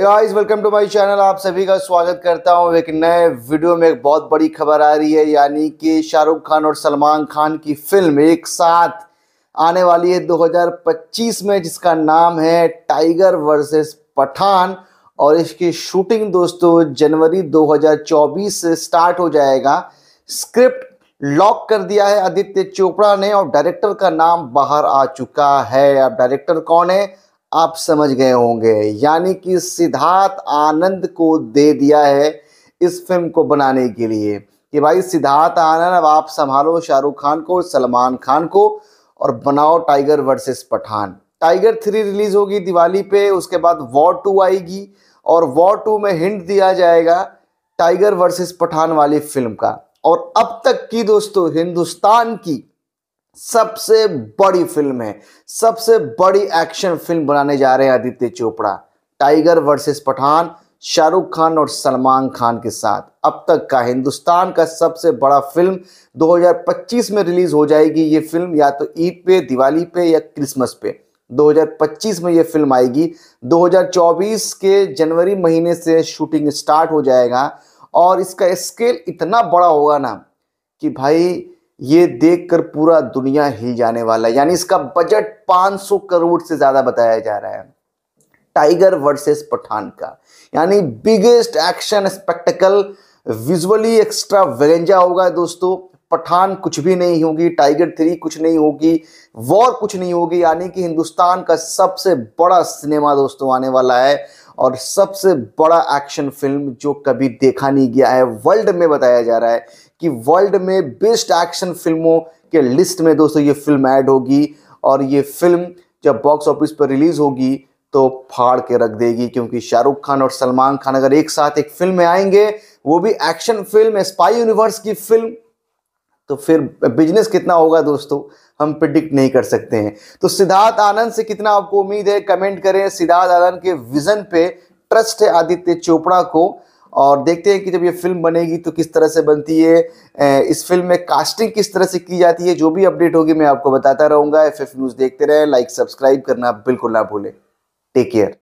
guys welcome to my channel आप सभी का स्वागत करता हूं एक नए वीडियो में एक बहुत बड़ी खबर आ रही है यानी कि शाहरुख खान और सलमान खान की फिल्म एक साथ आने वाली है 2025 में जिसका नाम है टाइगर वर्सेस पठान और इसकी शूटिंग दोस्तों जनवरी 2024 से स्टार्ट हो जाएगा स्क्रिप्ट लॉक कर दिया है आदित्य चोपड़ा ने और डायरेक्टर का नाम बाहर आ चुका है अब डायरेक्टर कौन है आप समझ गए होंगे यानी कि सिद्धार्थ आनंद को दे दिया है इस फिल्म को बनाने के लिए कि भाई सिद्धार्थ आनंद अब आप संभालो शाहरुख खान को सलमान खान को और बनाओ Tiger versus Pathaan Tiger three release होगी दिवाली पे उसके बाद वॉर टू आएगी और वॉर टू में हिंट दिया जाएगा टाइगर वर्सेस पठान वाली फिल्म का और अब तक की दोस्तों हिंदुस्तान की सबसे बड़ी फिल्म है सबसे बड़ी एक्शन फिल्म बनाने जा रहे हैं आदित्य चोपड़ा टाइगर वर्सेस पठान शाहरुख खान और सलमान खान के साथ अब तक का हिंदुस्तान का सबसे बड़ा फिल्म 2025 में रिलीज़ हो जाएगी ये फिल्म या तो ईद पे दिवाली पे या क्रिसमस पे 2025 में ये फिल्म आएगी 2024 के जनवरी महीने से शूटिंग स्टार्ट हो जाएगा और इसका स्केल इतना बड़ा होगा ना कि भाई ये देखकर पूरा दुनिया हिल जाने वाला है यानी इसका बजट 500 करोड़ से ज़्यादा बताया जा रहा है टाइगर वर्सेस पठान का यानी biggest action spectacle visually extravaganza होगा दोस्तों पठान कुछ भी नहीं होगी टाइगर थ्री कुछ नहीं होगी वॉर कुछ नहीं होगी यानी कि हिंदुस्तान का सबसे बड़ा सिनेमा दोस्तों आने वाला है और सबसे बड़ा एक्शन फिल्म जो कभी देखा नहीं गया है वर्ल्ड में बताया जा रहा है कि वर्ल्ड में बेस्ट एक्शन फिल्मों के लिस्ट में दोस्तों ये फिल्म ऐड होगी और ये फिल्म जब बॉक्स ऑफिस पर रिलीज़ होगी तो फाड़ के रख देगी क्योंकि शाहरुख खान और सलमान खान अगर एक साथ एक फिल्म में आएंगे वो भी एक्शन फिल्म स्पाई यूनिवर्स की फिल्म तो फिर बिजनेस कितना होगा दोस्तों हम प्रिडिक्ट नहीं कर सकते हैं तो सिद्धार्थ आनंद से कितना आपको उम्मीद है कमेंट करें सिद्धार्थ आनंद के विजन पे ट्रस्ट है आदित्य चोपड़ा को और देखते हैं कि जब ये फिल्म बनेगी तो किस तरह से बनती है इस फिल्म में कास्टिंग किस तरह से की जाती है जो भी अपडेट होगी मैं आपको बताता रहूँगा एफ न्यूज़ देखते रहें लाइक सब्सक्राइब करना बिल्कुल ना भूलें टेक केयर